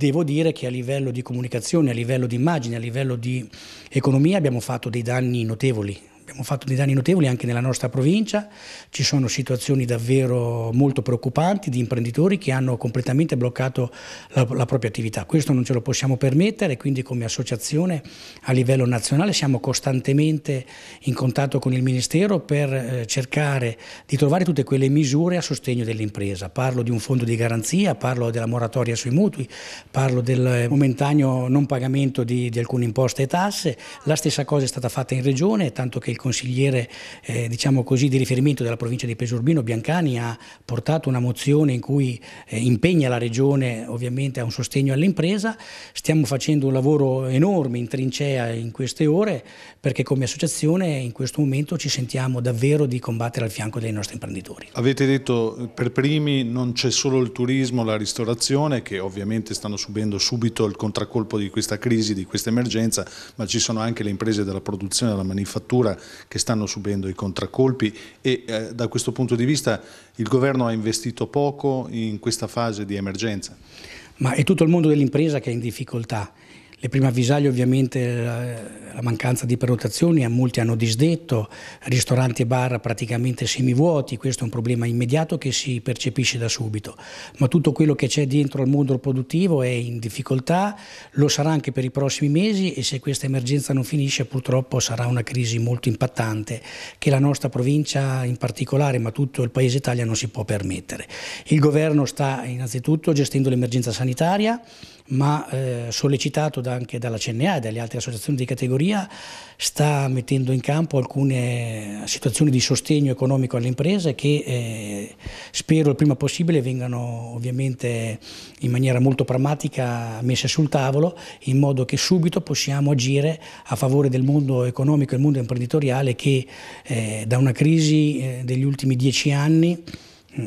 Devo dire che a livello di comunicazione, a livello di immagine, a livello di economia abbiamo fatto dei danni notevoli abbiamo fatto dei danni notevoli anche nella nostra provincia, ci sono situazioni davvero molto preoccupanti di imprenditori che hanno completamente bloccato la, la propria attività, questo non ce lo possiamo permettere, quindi come associazione a livello nazionale siamo costantemente in contatto con il Ministero per eh, cercare di trovare tutte quelle misure a sostegno dell'impresa, parlo di un fondo di garanzia, parlo della moratoria sui mutui, parlo del momentaneo non pagamento di, di alcune imposte e tasse, la stessa cosa è stata fatta in regione, tanto che il consigliere eh, diciamo così, di riferimento della provincia di Pesorbino, Biancani, ha portato una mozione in cui eh, impegna la Regione ovviamente a un sostegno all'impresa. Stiamo facendo un lavoro enorme in trincea in queste ore perché come associazione in questo momento ci sentiamo davvero di combattere al fianco dei nostri imprenditori. Avete detto per primi non c'è solo il turismo, la ristorazione che ovviamente stanno subendo subito il contraccolpo di questa crisi, di questa emergenza, ma ci sono anche le imprese della produzione, della manifattura che stanno subendo i contraccolpi e eh, da questo punto di vista il governo ha investito poco in questa fase di emergenza. Ma è tutto il mondo dell'impresa che è in difficoltà le prime avvisaglie ovviamente la, la mancanza di prenotazioni, a eh, molti hanno disdetto, ristoranti e bar praticamente semivuoti, questo è un problema immediato che si percepisce da subito, ma tutto quello che c'è dentro al mondo produttivo è in difficoltà, lo sarà anche per i prossimi mesi e se questa emergenza non finisce purtroppo sarà una crisi molto impattante che la nostra provincia in particolare, ma tutto il Paese Italia non si può permettere. Il governo sta innanzitutto gestendo l'emergenza sanitaria, ma eh, sollecitato da, anche dalla CNA e dalle altre associazioni di categoria sta mettendo in campo alcune situazioni di sostegno economico alle imprese che eh, spero il prima possibile vengano ovviamente in maniera molto pragmatica messe sul tavolo in modo che subito possiamo agire a favore del mondo economico e del mondo imprenditoriale che eh, da una crisi eh, degli ultimi dieci anni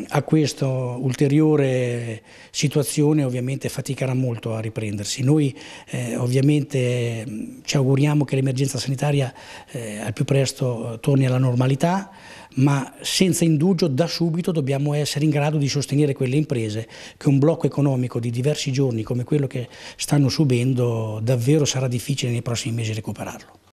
a questa ulteriore situazione ovviamente faticherà molto a riprendersi. Noi eh, ovviamente ci auguriamo che l'emergenza sanitaria eh, al più presto torni alla normalità, ma senza indugio da subito dobbiamo essere in grado di sostenere quelle imprese che un blocco economico di diversi giorni come quello che stanno subendo davvero sarà difficile nei prossimi mesi recuperarlo.